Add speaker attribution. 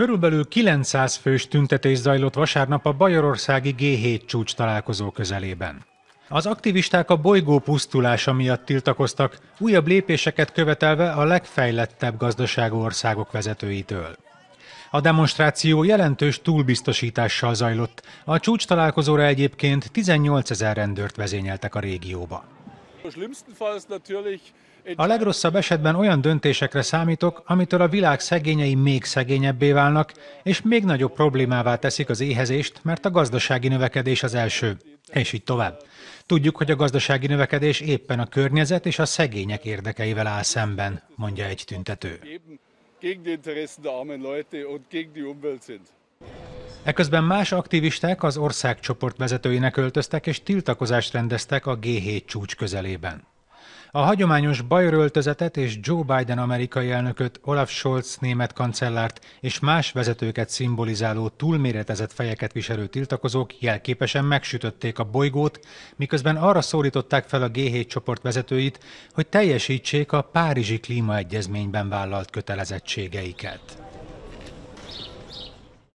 Speaker 1: Körülbelül 900 fős tüntetés zajlott vasárnap a Bajorországi G7 csúcs találkozó közelében. Az aktivisták a bolygó pusztulása miatt tiltakoztak, újabb lépéseket követelve a legfejlettebb gazdaságú országok vezetőitől. A demonstráció jelentős túlbiztosítással zajlott, a csúcs találkozóra egyébként 18 ezer rendőrt vezényeltek a régióba. A legrosszabb esetben olyan döntésekre számítok, amitől a világ szegényei még szegényebbé válnak, és még nagyobb problémává teszik az éhezést, mert a gazdasági növekedés az első, és így tovább. Tudjuk, hogy a gazdasági növekedés éppen a környezet és a szegények érdekeivel áll szemben, mondja egy tüntető.
Speaker 2: Gegen die Interessen der armen Leute und gegen die Umwelt sind.
Speaker 1: Eközben más aktivisták az országcsoport vezetőinek öltöztek és tiltakozást rendeztek a G7 csúcs közelében. A hagyományos öltözetet és Joe Biden amerikai elnököt, Olaf Scholz német kancellárt és más vezetőket szimbolizáló túlméretezett fejeket viselő tiltakozók jelképesen megsütötték a bolygót, miközben arra szólították fel a G7 csoport vezetőit, hogy teljesítsék a Párizsi Klímaegyezményben vállalt kötelezettségeiket.